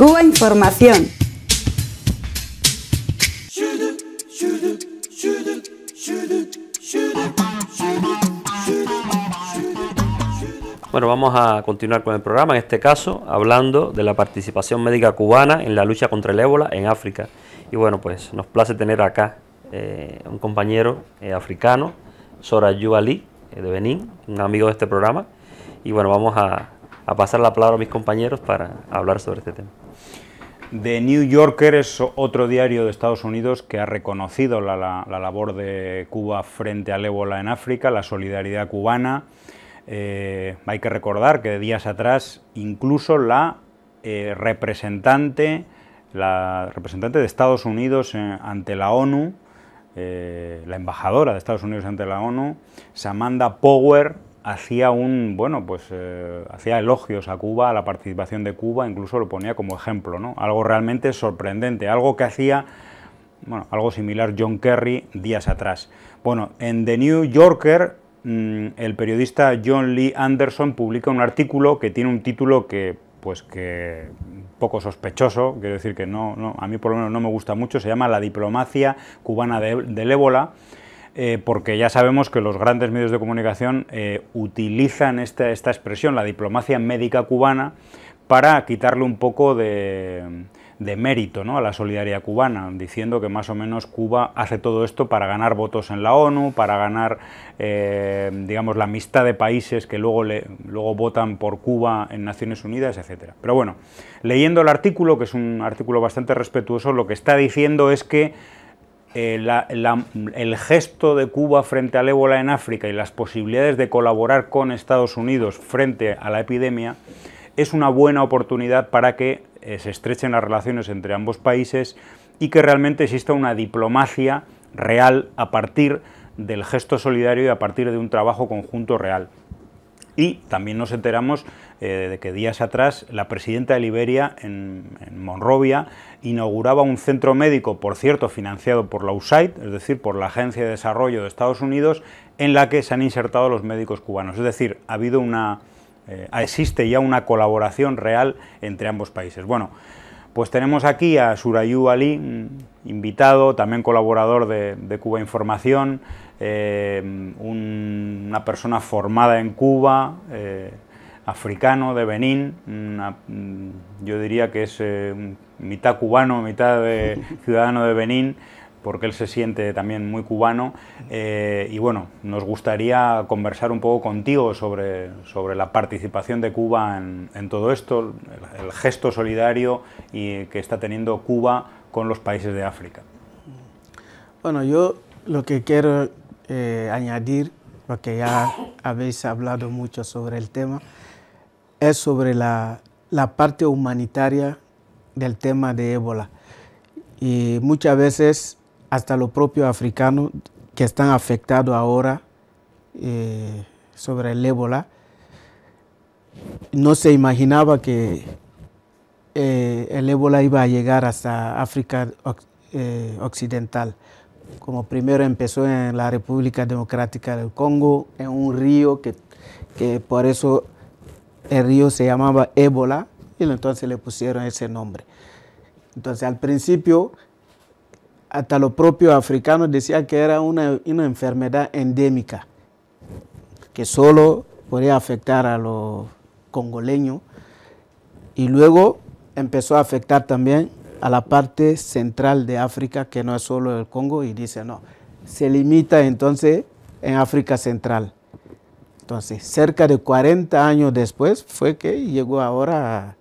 Cuba Información. Bueno, vamos a continuar con el programa, en este caso hablando de la participación médica cubana en la lucha contra el ébola en África. Y bueno, pues nos place tener acá eh, un compañero eh, africano, Sora Ali, eh, de Benín, un amigo de este programa. Y bueno, vamos a a pasar la palabra a mis compañeros para hablar sobre este tema. The New Yorker es otro diario de Estados Unidos que ha reconocido la, labor de Cuba frente al ébola en África, la solidaridad cubana. Eh, hay que recordar que de días atrás incluso la eh, representante, la representante de Estados Unidos eh, ante la ONU, la embajadora de Estados Unidos ante la ONU, Samantha Power, hacía un, bueno, pues eh, hacía elogios a Cuba, a la participación de Cuba, incluso lo ponía como ejemplo, ¿no? Algo realmente sorprendente, algo que hacía, bueno, algo similar John Kerry días atrás. Bueno, en The New Yorker, mm, el periodista John Lee Anderson publica un artículo que tiene un título que, pues que poco sospechoso, quiero decir que no, no a mí por lo menos no me gusta mucho, se llama La diplomacia cubana del ébola, eh, porque ya sabemos que los grandes medios de comunicación eh, utilizan esta, expresión, la diplomacia médica cubana, para quitarle un poco de, mérito a la solidaridad cubana, diciendo que más o menos Cuba hace todo esto para ganar votos en la ONU, para ganar eh, digamos, la amistad de países que luego, luego votan por Cuba en Naciones Unidas, etc. Pero bueno, leyendo el artículo, que es un artículo bastante respetuoso, lo que está diciendo es que eh, el gesto de Cuba frente al ébola en África y las posibilidades de colaborar con Estados Unidos frente a la epidemia es una buena oportunidad para que eh, se estrechen las relaciones entre ambos países y que realmente exista una diplomacia real a partir del gesto solidario y a partir de un trabajo conjunto real. Y también nos enteramos eh, de que días atrás la presidenta de Liberia, en, Monrovia, inauguraba un centro médico, por cierto, financiado por la USAID, es decir, por la Agencia de Desarrollo de Estados Unidos, en la que se han insertado los médicos cubanos. Es decir, ha habido una, eh, existe ya una colaboración real entre ambos países. Bueno, pues tenemos aquí a Surayu Ali, mm, invitado, también colaborador de Cuba Información, eh, una persona formada en Cuba, eh, africano de Benín, mm, yo diría que es eh, mitad cubano, mitad ciudadano de Benín, porque él se siente también muy cubano. y bueno, nos gustaría conversar un poco contigo sobre, sobre la participación de Cuba en, todo esto, el, el, gesto solidario y, que está teniendo Cuba con los países de África. Bueno, yo lo que quiero eh, añadir, porque ya habéis hablado mucho sobre el tema, es sobre la, parte humanitaria del tema de ébola. Y muchas veces hasta los propios africanos que están afectados ahora eh, sobre el ébola, no se imaginaba que eh, el ébola iba a llegar hasta África Occidental como primero empezó en la República Democrática del Congo, en un río que, por eso el río se llamaba Ébola y entonces le pusieron ese nombre. Entonces al principio hasta los propios africanos decían que era una, una enfermedad endémica que solo podía afectar a los congoleños y luego empezó a afectar también a la parte central de África, que no es solo el Congo, y dice, no, se limita entonces en África Central. Entonces, cerca de 40 años después fue que llegó ahora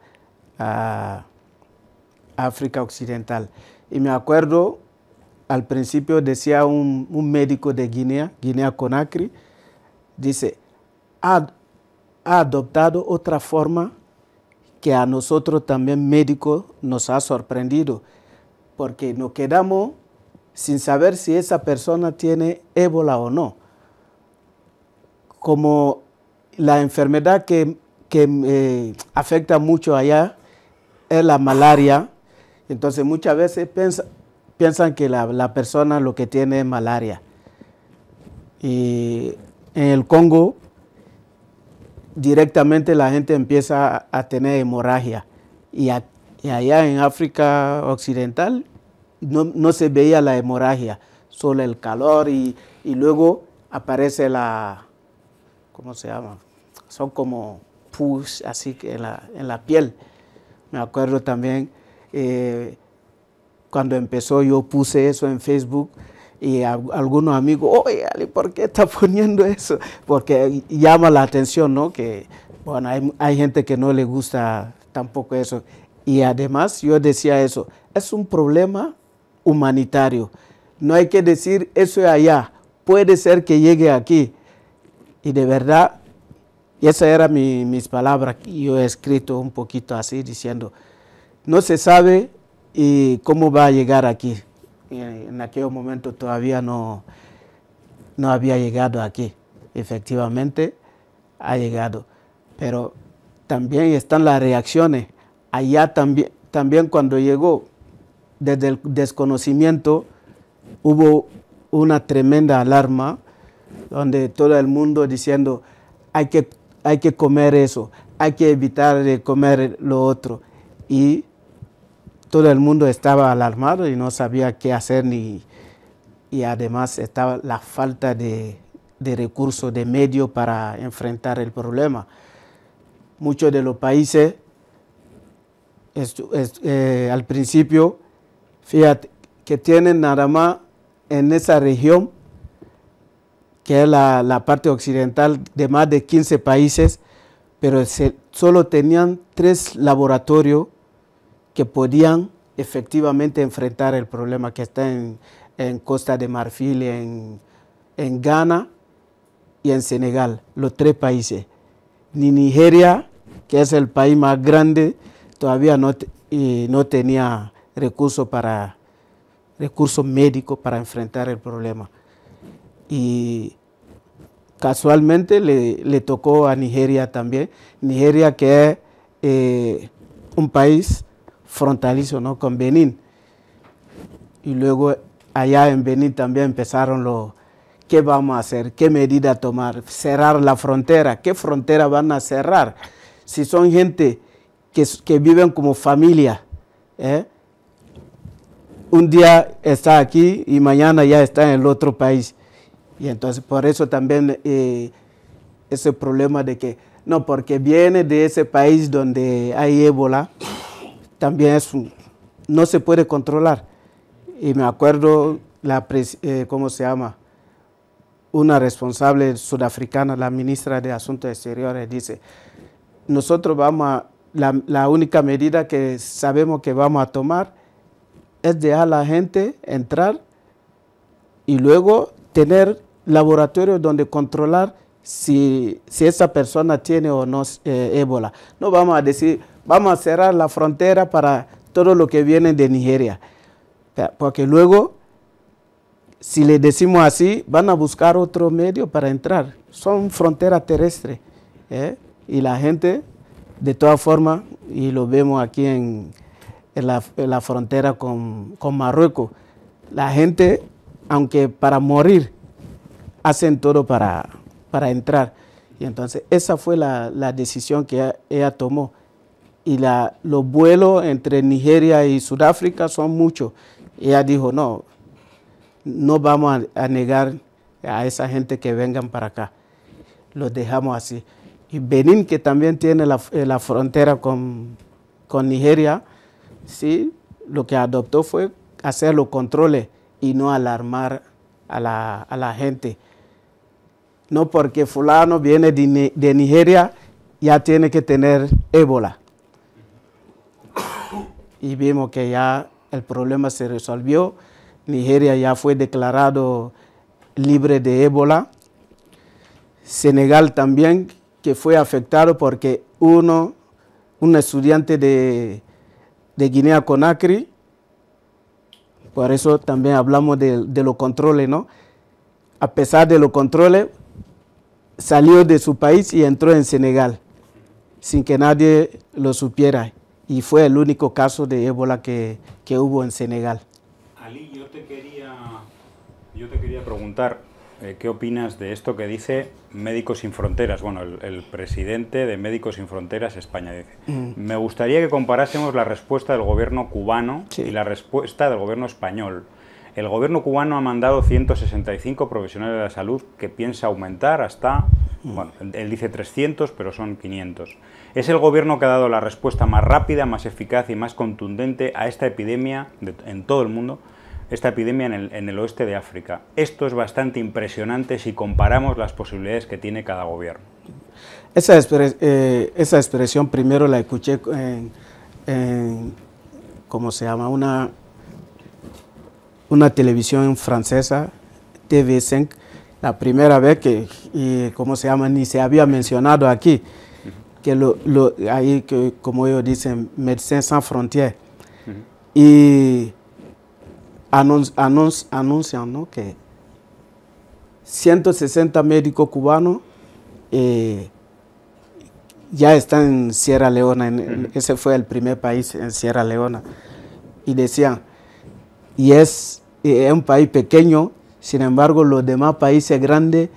a, África Occidental. Y me acuerdo, al principio decía un, médico de Guinea, Guinea Conakry, dice, ha, ha adoptado otra forma que a nosotros también médicos nos ha sorprendido, porque nos quedamos sin saber si esa persona tiene ébola o no. Como la enfermedad que, eh, afecta mucho allá es la malaria, entonces muchas veces piensan que la persona lo que tiene es malaria. Y en el Congo directamente la gente empieza a tener hemorragia. Y, allá en África Occidental no, se veía la hemorragia, solo el calor y, luego aparece la, ¿cómo se llama? Son como pus así en la, en la piel. Me acuerdo también eh, cuando empezó yo puse eso en Facebook y algunos amigos, oye, ¿por qué está poniendo eso? Porque llama la atención, ¿no? Que, bueno, hay, gente que no le gusta tampoco eso. Y además yo decía eso, es un problema humanitario. No hay que decir eso allá, puede ser que llegue aquí. Y de verdad, esas eran mis palabras. Yo he escrito un poquito así diciendo, no se sabe y cómo va a llegar aquí. Eh, en aquel momento todavía no, no había llegado aquí. Efectivamente, ha llegado. Pero también están las reacciones. Allá también, también cuando llegó, desde el desconocimiento, hubo una tremenda alarma donde todo el mundo diciendo, hay que, hay que comer eso, hay que evitar de comer lo otro. Y todo el mundo estaba alarmado y no sabía qué hacer ni, y además estaba la falta de, de recursos, de medios para enfrentar el problema. Muchos de los países eh, al principio, fíjate, que tienen nada más en esa región, que es la, parte occidental de más de 15 países, pero solo tenían tres laboratorios que podían efectivamente enfrentar el problema que está en, Costa de Marfil, en, en, Ghana y en Senegal, los tres países. Ni Nigeria, que es el país más grande, todavía no, tenía recursos para recursos médicos para enfrentar el problema. Y casualmente le, tocó a Nigeria también. Nigeria que es eh, un país frontalizo ¿no? con Benín. Y luego allá en Benín también empezaron lo, ¿qué vamos a hacer? ¿Qué medida tomar? Cerrar la frontera. ¿Qué frontera van a cerrar? Si son gente que, viven como familia. ¿eh? Un día está aquí y mañana ya está en el otro país. Y entonces por eso también eh, ese problema de que, no, porque viene de ese país donde hay ébola, también no se puede controlar. Y me acuerdo, la, eh, ¿cómo se llama? Una responsable sudafricana, la ministra de Asuntos Exteriores, dice, nosotros vamos a, la, única medida que sabemos que vamos a tomar es dejar a la gente entrar y luego tener laboratorios donde controlar si, esa persona tiene o no eh, ébola. No vamos a decir, vamos a cerrar la frontera para todo lo que viene de Nigeria. Porque luego, si le decimos así, van a buscar otro medio para entrar. Son fronteras terrestres. ¿eh? Y la gente, de todas formas, y lo vemos aquí en, la, frontera con, Marruecos, la gente, aunque para morir, hacen todo para, entrar. Y entonces esa fue la, decisión que ella, tomó y la, los vuelos entre Nigeria y Sudáfrica son muchos. Ella dijo, no, no vamos a, negar a esa gente que vengan para acá. Los dejamos así. Y Benín, que también tiene la, eh, frontera con, con, Nigeria, lo que adoptó fue hacer los controles y no alarmar a la, gente. No porque fulano viene de, de Nigeria, ya tiene que tener ébola y vimos que ya el problema se resolvió. Nigeria ya fue declarado libre de ébola. Senegal también, que fue afectado porque uno, un estudiante de, Guinea-Conakry, por eso también hablamos de, de, los controles, ¿no? A pesar de los controles, salió de su país y entró en Senegal, sin que nadie lo supiera y fue el único caso de ébola que, que hubo en Senegal. Ali, yo te quería, yo te quería preguntar, eh, ¿qué opinas de esto que dice Médicos Sin Fronteras? Bueno, el, presidente de Médicos Sin Fronteras España dice, mm. me gustaría que comparásemos la respuesta del gobierno cubano y la respuesta del gobierno español. El gobierno cubano ha mandado 165 profesionales de la salud que piensa aumentar hasta bueno, él dice 300, pero son 500. Es el gobierno que ha dado la respuesta más rápida, más eficaz y más contundente a esta epidemia en todo el mundo, esta epidemia en el, oeste de África. Esto es bastante impresionante si comparamos las posibilidades que tiene cada gobierno. Esa, eh, expresión primero la escuché en, ¿cómo se llama? Una, una televisión francesa, TV5, la primera vez que, y, ¿cómo se llama? Ni se había mencionado aquí, que lo, ahí, que, como ellos dicen, Médecins Sans frontier Y anuncian que 160 médicos cubanos eh, ya están en Sierra Leona, ese fue el primer país en Sierra Leona. Y decían, y es un país pequeño sin embargo, los demás países grandes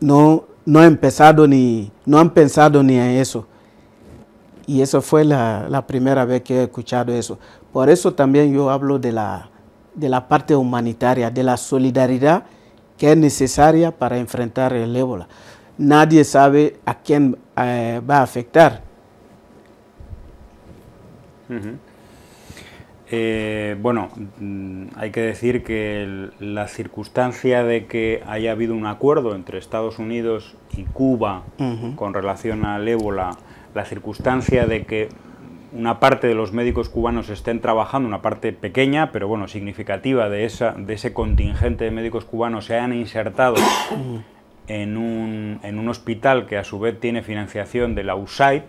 no, no han, pensado ni, han pensado ni en eso. Y eso fue la, primera vez que he escuchado eso. Por eso también yo hablo de la, de la parte humanitaria, de la solidaridad que es necesaria para enfrentar el ébola. Nadie sabe a quién eh, va a afectar. Eh, bueno, mm, hay que decir que la circunstancia de que haya habido un acuerdo entre Estados Unidos y Cuba con relación al ébola, la circunstancia de que una parte de los médicos cubanos estén trabajando, una parte pequeña, pero bueno, significativa de, esa, de ese contingente de médicos cubanos se han insertado en un, en un, hospital que a su vez tiene financiación de la USAID,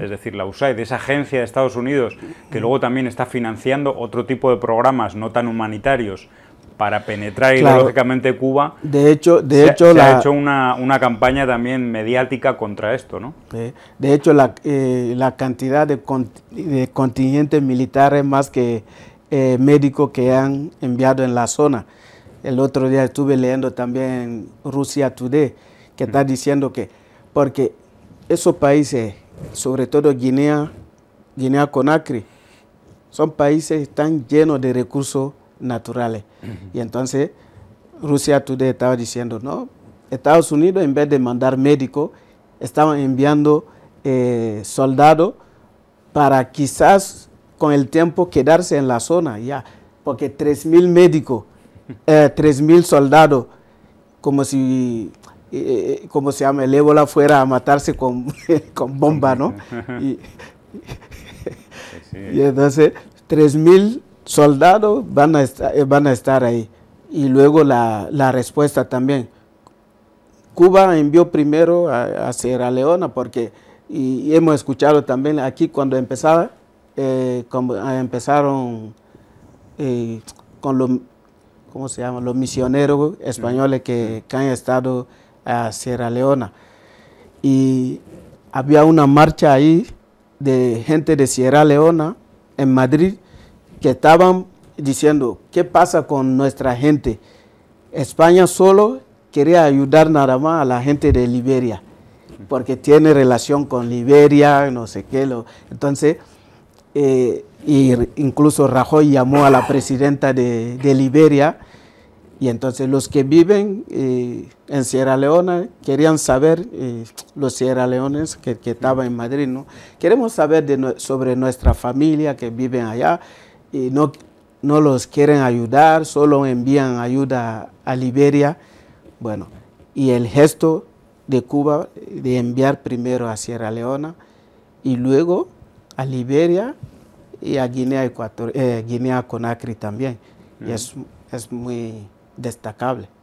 es decir, la USAID, esa agencia de Estados Unidos que luego también está financiando otro tipo de programas no tan humanitarios para penetrar ideológicamente Cuba. De hecho, de se, hecho ha hecho una, campaña también mediática contra esto, ¿no? De, hecho, la, eh, la cantidad de, contingentes militares más que eh, médicos que han enviado en la zona el otro día estuve leyendo también Rusia Today, que está diciendo que, porque esos países, sobre todo Guinea, Guinea-Conakry, son países que están llenos de recursos naturales. Y entonces Rusia Today estaba diciendo, no, Estados Unidos en vez de mandar médicos, estaban enviando eh, soldados para quizás con el tiempo quedarse en la zona ya, porque 3.000 médicos eh, 3.000 soldados, como si, eh, eh, como se el ébola fuera a matarse con, con bomba, ¿no? Pues y, entonces entonces 3.000 soldados van a, estar, eh, van a estar ahí. Y luego la, la respuesta también. Cuba envió primero a, Sierra Leona porque y, hemos escuchado también aquí cuando empezaba, empezaron con lo, ¿cómo se llama? Los misioneros españoles que, han estado a ah, Sierra Leona. Y había una marcha ahí de gente de Sierra Leona en Madrid que estaban diciendo, ¿qué pasa con nuestra gente? España solo quería ayudar nada más a la gente de Liberia, porque tiene relación con Liberia, no sé qué. Lo, entonces, eh, incluso Rajoy llamó a la presidenta de Liberia y entonces los que viven eh, en Sierra Leona querían saber, eh, los Sierra Leones que, que estaban en Madrid, ¿no? queremos saber sobre nuestra familia que viven allá y no, no los quieren ayudar, solo envían ayuda a Liberia. Bueno, y el gesto de Cuba de enviar primero a Sierra Leona y luego a Liberia y a Guinea, eh, Guinea Conakry también. es, es muy destacable.